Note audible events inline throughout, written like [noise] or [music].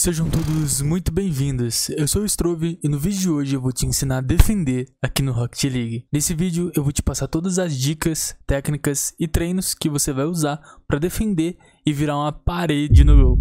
Sejam todos muito bem-vindos, eu sou o Strove e no vídeo de hoje eu vou te ensinar a defender aqui no Rocket League. Nesse vídeo eu vou te passar todas as dicas, técnicas e treinos que você vai usar para defender e virar uma parede no gol.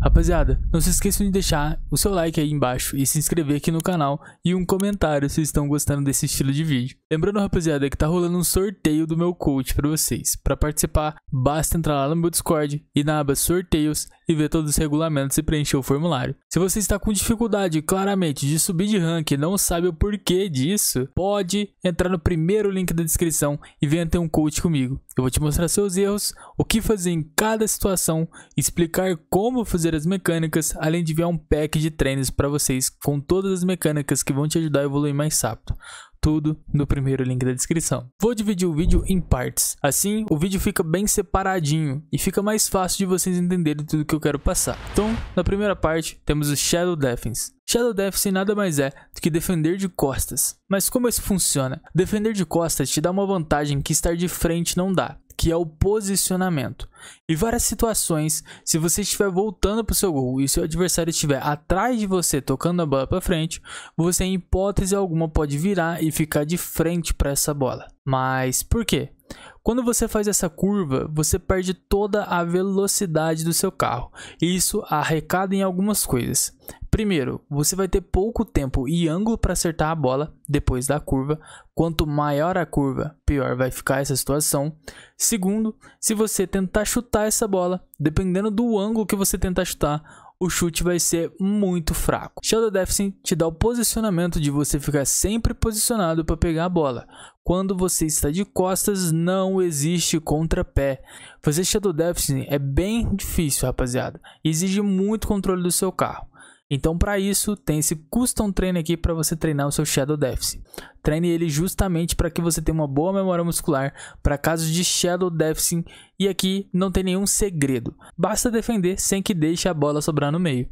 Rapaziada, não se esqueçam de deixar o seu like aí embaixo e se inscrever aqui no canal e um comentário se estão gostando desse estilo de vídeo. Lembrando, rapaziada, que tá rolando um sorteio do meu coach para vocês. Para participar, basta entrar lá no meu Discord e na aba sorteios e ver todos os regulamentos e preencher o formulário. Se você está com dificuldade, claramente, de subir de rank e não sabe o porquê disso, pode entrar no primeiro link da descrição e venha ter um coach comigo. Eu vou te mostrar seus erros, o que fazer em cada situação, explicar como fazer as mecânicas, além de enviar um pack de treinos para vocês com todas as mecânicas que vão te ajudar a evoluir mais rápido tudo no primeiro link da descrição. Vou dividir o vídeo em partes, assim o vídeo fica bem separadinho e fica mais fácil de vocês entenderem tudo que eu quero passar. Então, na primeira parte, temos o Shadow Defense. Shadow Defense nada mais é do que defender de costas. Mas como isso funciona? Defender de costas te dá uma vantagem que estar de frente não dá que é o posicionamento. Em várias situações, se você estiver voltando para o seu gol e seu adversário estiver atrás de você tocando a bola para frente, você em hipótese alguma pode virar e ficar de frente para essa bola. Mas por quê? Quando você faz essa curva, você perde toda a velocidade do seu carro. E isso arrecada em algumas coisas. Primeiro, você vai ter pouco tempo e ângulo para acertar a bola depois da curva. Quanto maior a curva, pior vai ficar essa situação. Segundo, se você tentar chutar essa bola, dependendo do ângulo que você tentar chutar, o chute vai ser muito fraco. Shadow Defense te dá o posicionamento de você ficar sempre posicionado para pegar a bola. Quando você está de costas, não existe contrapé. Fazer Shadow Defense é bem difícil, rapaziada. Exige muito controle do seu carro. Então, para isso, tem esse custom treino aqui para você treinar o seu shadow deficit. Treine ele justamente para que você tenha uma boa memória muscular para casos de shadow deficit e aqui não tem nenhum segredo. Basta defender sem que deixe a bola sobrar no meio.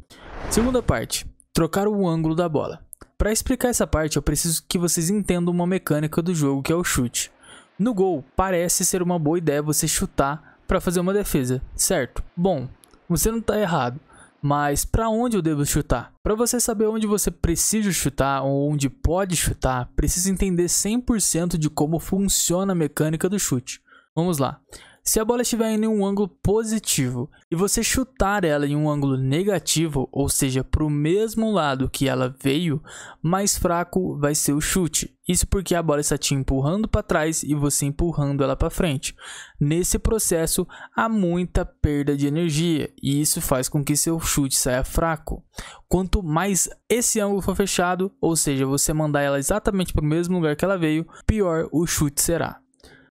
Segunda parte, trocar o ângulo da bola. Para explicar essa parte, eu preciso que vocês entendam uma mecânica do jogo que é o chute. No gol, parece ser uma boa ideia você chutar para fazer uma defesa, certo? Bom, você não está errado. Mas para onde eu devo chutar? Para você saber onde você precisa chutar ou onde pode chutar, precisa entender 100% de como funciona a mecânica do chute. Vamos lá. Se a bola estiver em um ângulo positivo e você chutar ela em um ângulo negativo, ou seja, para o mesmo lado que ela veio, mais fraco vai ser o chute. Isso porque a bola está te empurrando para trás e você empurrando ela para frente. Nesse processo, há muita perda de energia e isso faz com que seu chute saia fraco. Quanto mais esse ângulo for fechado, ou seja, você mandar ela exatamente para o mesmo lugar que ela veio, pior o chute será.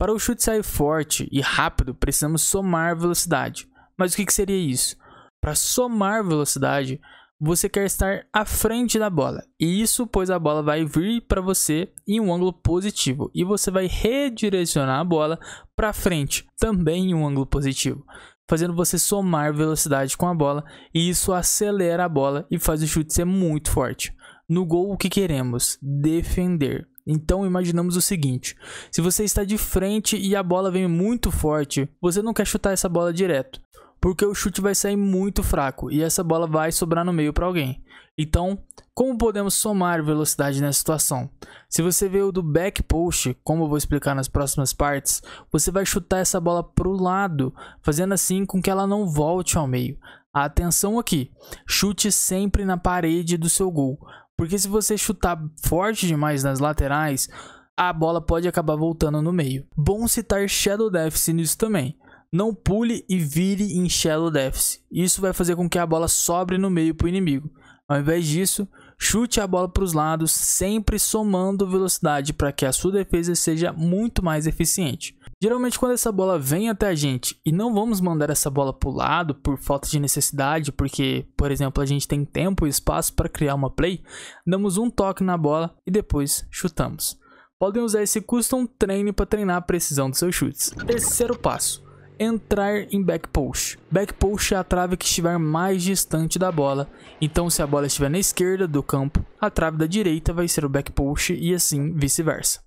Para o chute sair forte e rápido, precisamos somar velocidade. Mas o que, seria isso? Para somar velocidade, você quer estar à frente da bola. E isso pois a bola vai vir para você em um ângulo positivo e você vai redirecionar a bola para frente, também em um ângulo positivo, fazendo você somar velocidade com a bola e isso acelera a bola e faz o chute ser muito forte. No gol o que queremos? Defender. Então imaginamos o seguinte: se você está de frente e a bola vem muito forte, você não quer chutar essa bola direto, porque o chute vai sair muito fraco e essa bola vai sobrar no meio para alguém. Então, como podemos somar velocidade nessa situação? Se você veio do back post, como eu vou explicar nas próximas partes, você vai chutar essa bola para o lado, fazendo assim com que ela não volte ao meio. Atenção aqui, chute sempre na parede do seu gol. Porque se você chutar forte demais nas laterais, a bola pode acabar voltando no meio. Bom citar Shadow Deficit nisso também. Não pule e vire em Shadow Deficit. Isso vai fazer com que a bola sobre no meio para o inimigo. Ao invés disso, Chute a bola para os lados, sempre somando velocidade para que a sua defesa seja muito mais eficiente. Geralmente, quando essa bola vem até a gente e não vamos mandar essa bola para o lado por falta de necessidade, porque, por exemplo, a gente tem tempo e espaço para criar uma play, damos um toque na bola e depois chutamos. Podem usar esse custom treine para treinar a precisão dos seus chutes. Terceiro passo: entrar em back Backpost Back é a trave que estiver mais distante da bola. Então, se a bola estiver na esquerda do campo, a trave da direita vai ser o back e assim vice-versa.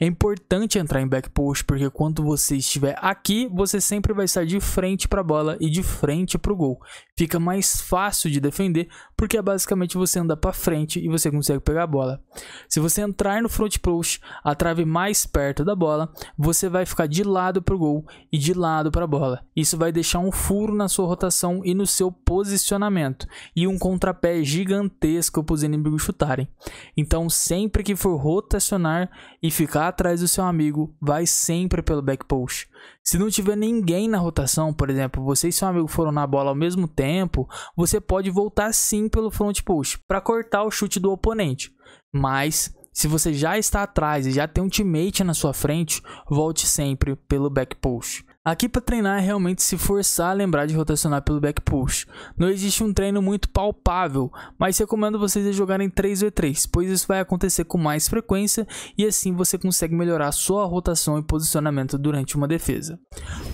É importante entrar em back post porque quando você estiver aqui, você sempre vai estar de frente para a bola e de frente para o gol. Fica mais fácil de defender porque é basicamente você andar para frente e você consegue pegar a bola. Se você entrar no front post, a trave mais perto da bola, você vai ficar de lado para o gol e de lado para a bola. Isso vai deixar um furo na sua rotação e no seu posicionamento e um contrapé gigantesco para os inimigos chutarem. Então, sempre que for rotacionar e ficar atrás do seu amigo, vai sempre pelo back post. Se não tiver ninguém na rotação, por exemplo, você e seu amigo foram na bola ao mesmo tempo, você pode voltar sim pelo front post para cortar o chute do oponente. Mas se você já está atrás e já tem um teammate na sua frente, volte sempre pelo back post. Aqui para treinar é realmente se forçar a lembrar de rotacionar pelo back push. Não existe um treino muito palpável, mas recomendo vocês a jogarem 3v3, pois isso vai acontecer com mais frequência e assim você consegue melhorar sua rotação e posicionamento durante uma defesa.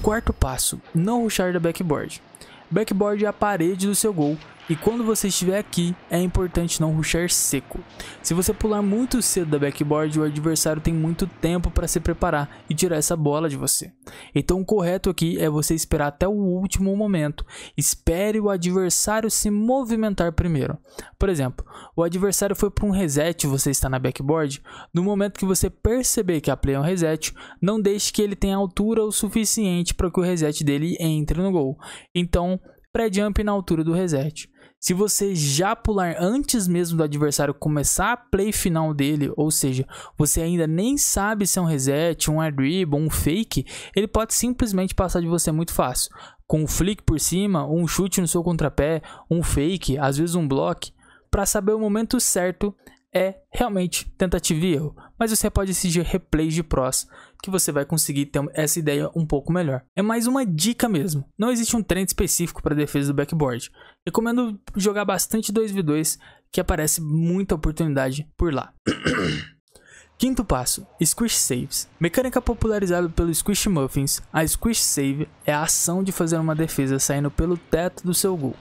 Quarto passo, não rushar da backboard. Backboard é a parede do seu gol e quando você estiver aqui, é importante não rushar seco. Se você pular muito cedo da backboard, o adversário tem muito tempo para se preparar e tirar essa bola de você. Então o correto aqui é você esperar até o último momento. Espere o adversário se movimentar primeiro. Por exemplo, o adversário foi para um reset, e você está na backboard, no momento que você perceber que a play é um reset, não deixe que ele tenha altura o suficiente para que o reset dele entre no gol. Então, pré-jump na altura do reset. Se você já pular antes mesmo do adversário começar a play final dele, ou seja, você ainda nem sabe se é um reset, um air dribble, um fake, ele pode simplesmente passar de você muito fácil. Com um flick por cima, um chute no seu contrapé, um fake, às vezes um block. Para saber o momento certo é realmente tentativa e erro, mas você pode exigir replays de prós que você vai conseguir ter essa ideia um pouco melhor. É mais uma dica mesmo. Não existe um treino específico para defesa do backboard. Recomendo jogar bastante 2v2 que aparece muita oportunidade por lá. [coughs] Quinto passo, Squish Saves. Mecânica popularizada pelo Squish Muffins, a Squish Save é a ação de fazer uma defesa saindo pelo teto do seu gol.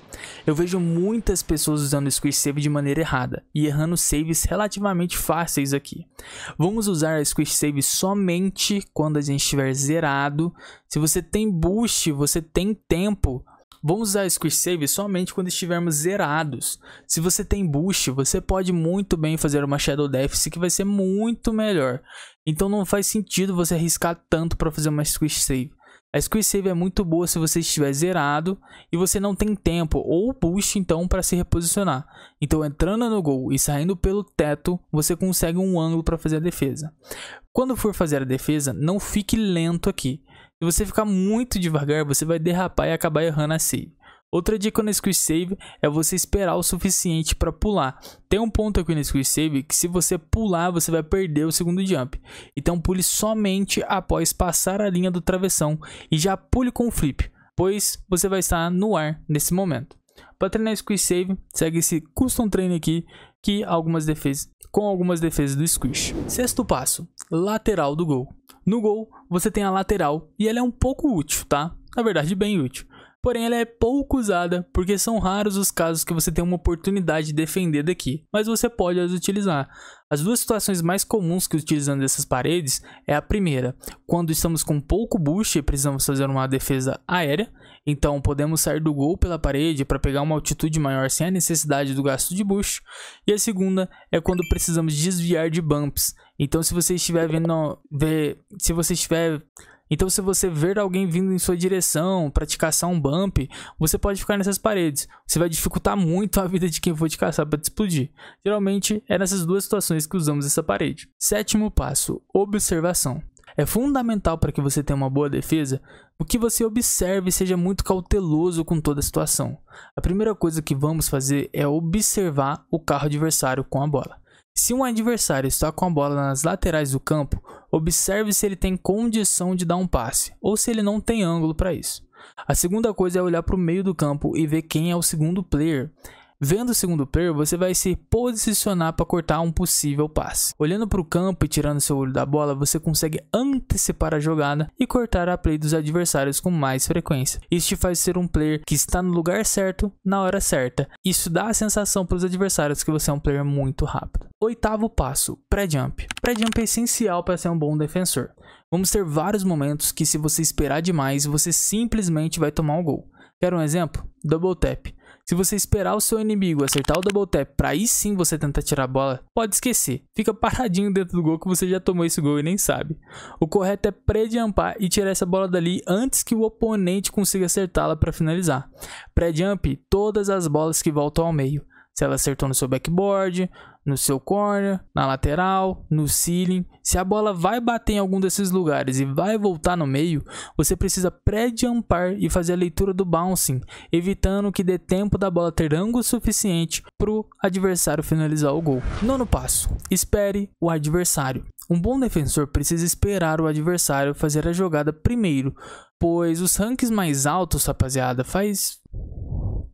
Eu vejo muitas pessoas usando Squish Save de maneira errada e errando saves relativamente fáceis aqui. Vamos usar a Squish Save somente quando a gente estiver zerado. Se você tem boost, você tem tempo Vamos usar o Quick Save somente quando estivermos zerados. Se você tem boost, você pode muito bem fazer uma Shadow Deficit que vai ser muito melhor. Então não faz sentido você arriscar tanto para fazer uma Squish Save. A Squish Save é muito boa se você estiver zerado e você não tem tempo ou boost então para se reposicionar. Então entrando no gol e saindo pelo teto, você consegue um ângulo para fazer a defesa. Quando for fazer a defesa, não fique lento aqui. Se você ficar muito devagar, você vai derrapar e acabar errando a save. Outra dica nesse quick save é você esperar o suficiente para pular. Tem um ponto aqui nesse quick save que se você pular, você vai perder o segundo jump. Então pule somente após passar a linha do travessão e já pule com o flip, pois você vai estar no ar nesse momento. Para treinar esse quick save, segue esse custom treino aqui que algumas defesas, com algumas defesas do squish. Sexto passo, lateral do gol. No gol, você tem a lateral e ela é um pouco útil, tá? Na verdade, bem útil. Porém, ela é pouco usada porque são raros os casos que você tem uma oportunidade de defender daqui, mas você pode as utilizar. As duas situações mais comuns que utilizamos essas paredes é a primeira, quando estamos com pouco boost e precisamos fazer uma defesa aérea, então podemos sair do gol pela parede para pegar uma altitude maior sem a necessidade do gasto de bucho. E a segunda é quando precisamos desviar de bumps. Então se você estiver vendo, ver, se você estiver então, se você ver alguém vindo em sua direção para te caçar um bump, você pode ficar nessas paredes. Você vai dificultar muito a vida de quem for te caçar para te explodir. Geralmente é nessas duas situações que usamos essa parede. Sétimo passo: observação. É fundamental para que você tenha uma boa defesa o que você observe e seja muito cauteloso com toda a situação. A primeira coisa que vamos fazer é observar o carro adversário com a bola. Se um adversário está com a bola nas laterais do campo, observe se ele tem condição de dar um passe ou se ele não tem ângulo para isso. A segunda coisa é olhar para o meio do campo e ver quem é o segundo player. Vendo o segundo player, você vai se posicionar para cortar um possível passe. Olhando para o campo e tirando seu olho da bola, você consegue antecipar a jogada e cortar a play dos adversários com mais frequência. Isso te faz ser um player que está no lugar certo, na hora certa. Isso dá a sensação para os adversários que você é um player muito rápido. Oitavo passo, pré-jump. Pré-jump é essencial para ser um bom defensor. Vamos ter vários momentos que se você esperar demais, você simplesmente vai tomar um gol. Quer um exemplo? Double tap. Se você esperar o seu inimigo acertar o double tap pra aí sim você tentar tirar a bola, pode esquecer. Fica paradinho dentro do gol que você já tomou esse gol e nem sabe. O correto é pré-jumpar e tirar essa bola dali antes que o oponente consiga acertá-la para finalizar. Pré-jump todas as bolas que voltam ao meio se ela acertou no seu backboard, no seu corner, na lateral, no ceiling. Se a bola vai bater em algum desses lugares e vai voltar no meio, você precisa pré-jumpar e fazer a leitura do bouncing, evitando que dê tempo da bola ter ângulo suficiente para o adversário finalizar o gol. Nono passo: espere o adversário. Um bom defensor precisa esperar o adversário fazer a jogada primeiro, pois os ranks mais altos, rapaziada, faz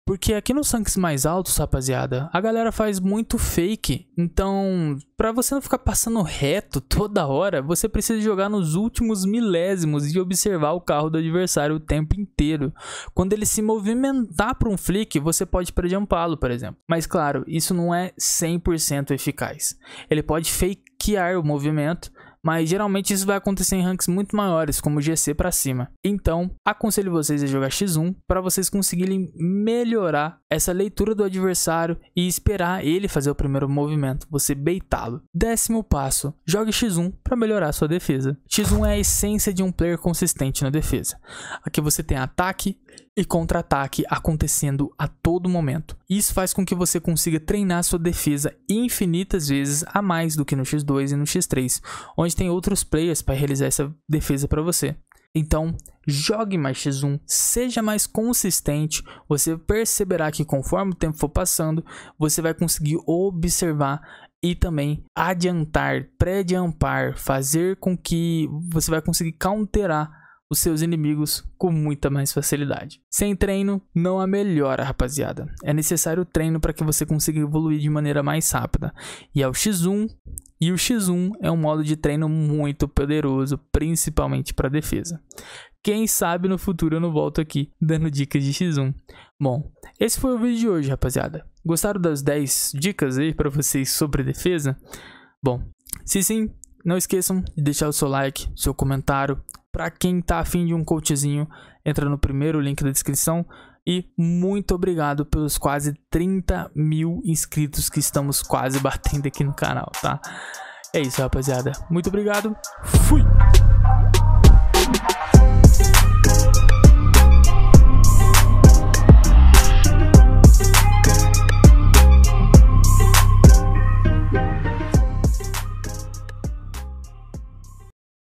porque aqui nos ranks mais altos, rapaziada, a galera faz muito fake. Então, para você não ficar passando reto toda hora, você precisa jogar nos últimos milésimos e observar o carro do adversário o tempo inteiro. Quando ele se movimentar para um flick, você pode prejumpá-lo, por exemplo. Mas claro, isso não é 100% eficaz. Ele pode fakear o movimento, mas geralmente isso vai acontecer em ranks muito maiores, como GC para cima. Então, aconselho vocês a jogar X1 para vocês conseguirem melhorar essa leitura do adversário e esperar ele fazer o primeiro movimento, você beitá-lo. Décimo passo: jogue X1 para melhorar sua defesa. X1 é a essência de um player consistente na defesa. Aqui você tem ataque e contra-ataque acontecendo a todo momento. Isso faz com que você consiga treinar sua defesa infinitas vezes a mais do que no X2 e no X3, onde tem outros players para realizar essa defesa para você. Então, jogue mais X1, seja mais consistente, você perceberá que conforme o tempo for passando, você vai conseguir observar e também adiantar, pré-adiantar, fazer com que você vai conseguir counterar os seus inimigos com muita mais facilidade. Sem treino, não há melhora, rapaziada. É necessário treino para que você consiga evoluir de maneira mais rápida. E é o X1 e o X1 é um modo de treino muito poderoso, principalmente para defesa. Quem sabe no futuro eu não volto aqui dando dicas de X1. Bom, esse foi o vídeo de hoje, rapaziada. Gostaram das 10 dicas aí para vocês sobre defesa? Bom, se sim, não esqueçam de deixar o seu like, seu comentário para quem tá afim de um coachzinho, entra no primeiro link da descrição. E muito obrigado pelos quase 30 mil inscritos que estamos quase [laughs] batendo aqui no canal, tá? É isso, rapaziada. Muito obrigado. Fui!